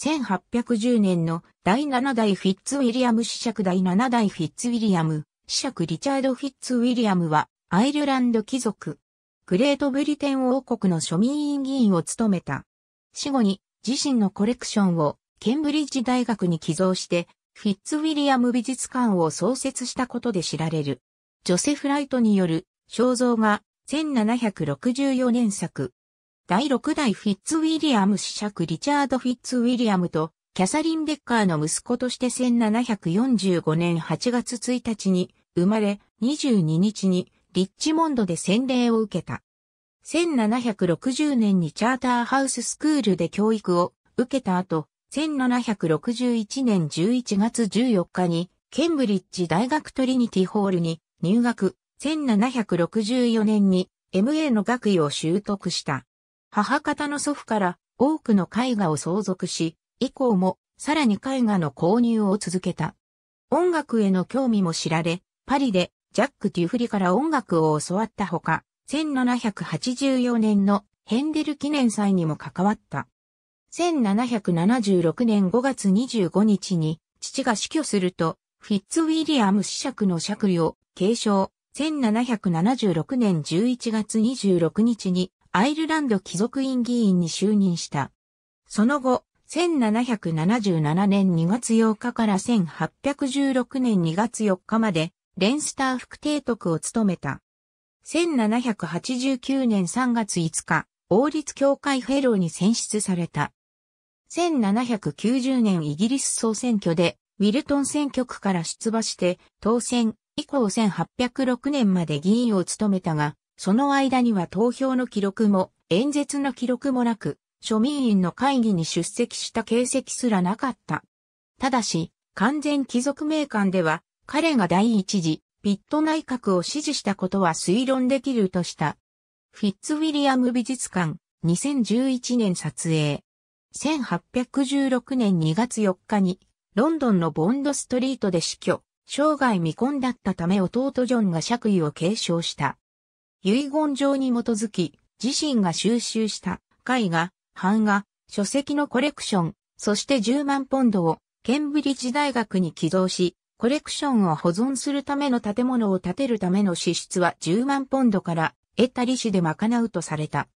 1810年の第7代フィッツウィリアム子爵第7代フィッツウィリアム、子爵リチャード・フィッツウィリアムは、アイルランド貴族、グレートブリテン王国の庶民委員議員を務めた。死後に自身のコレクションをケンブリッジ大学に寄贈して、フィッツウィリアム美術館を創設したことで知られる。ジョセフ・ライトによる肖像画1764年作、第6代フィッツウィリアム子爵リチャード・フィッツウィリアムとキャサリン・ベッカーの息子として1745年8月1日に生まれ22日にリッチモンドで洗礼を受けた。1760年にチャーターハウススクールで教育を受けた後、1761年11月14日にケンブリッジ大学トリニティホールに入学、1764年に MA の学位を習得した。母方の祖父から多くの絵画を相続し、以降もさらに絵画の購入を続けた。音楽への興味も知られ、パリでジャック・デュフリから音楽を教わったほか、1784年のヘンデル記念祭にも関わった。1776年5月25日に父が死去すると、フィッツウィリアム子爵の爵位を継承、1776年11月26日にアイルランド貴族院議員に就任した。その後、1777年2月8日から1816年2月4日まで、レンスター副提督を務めた。1789年3月5日、王立協会フェローに選出された。1790年イギリス総選挙で、ウィルトン選挙区から出馬して、当選以降1806年まで議員を務めたが、その間には投票の記録も、演説の記録もなく、庶民院の会議に出席した形跡すらなかった。ただし、完全貴族名官では、彼が第一次、ピット内閣を支持したことは推論できるとした。フィッツウィリアム美術館、2011年撮影。1816年2月4日に、ロンドンのボンドストリートで死去、生涯未婚だったため弟ジョンが爵位を継承した。遺言状に基づき、自身が収集した絵画、版画、書籍のコレクション、そして10万ポンドをケンブリッジ大学に寄贈し、コレクションを保存するための建物を建てるための支出は10万ポンドから得た利子で賄うとされた。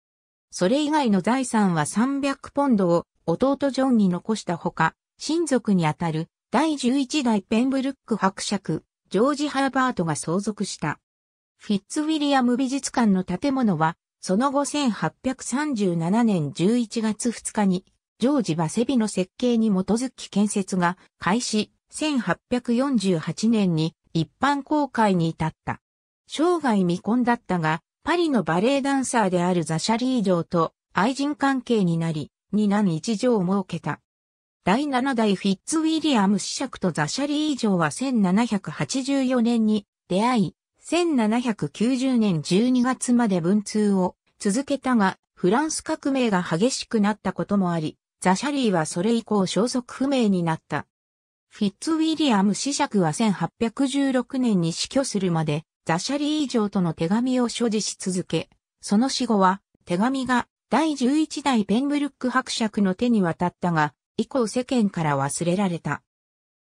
それ以外の財産は300ポンドを弟ジョンに残したほか、親族にあたる第11代ペンブルック伯爵、ジョージ・ハーバートが相続した。フィッツウィリアム美術館の建物は、その後1837年11月2日に、ジョージ・バセビの設計に基づき建設が開始、1848年に一般公開に至った。生涯未婚だったが、パリのバレエダンサーであるザ・シャリー城と愛人関係になり、二男一女を設けた。第七代フィッツウィリアム子爵とザ・シャリー城は1784年に出会い、1790年12月まで文通を続けたが、フランス革命が激しくなったこともあり、ザ・シャリーはそれ以降消息不明になった。フィッツ・ウィリアム子爵は1816年に死去するまで、ザ・シャリー以上との手紙を所持し続け、その死後は、手紙が第11代ペンブルック伯爵の手に渡ったが、以降世間から忘れられた。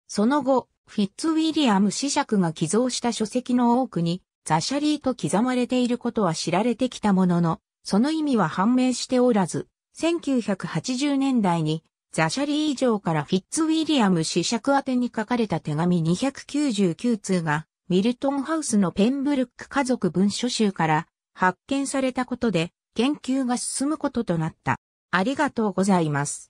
その後、フィッツウィリアム子爵が寄贈した書籍の多くに、ザシャリーと刻まれていることは知られてきたものの、その意味は判明しておらず、1980年代に、ザシャリー以上からフィッツウィリアム子爵宛に書かれた手紙299通が、ミルトンハウスのペンブルック家族文書集から発見されたことで、研究が進むこととなった。ありがとうございます。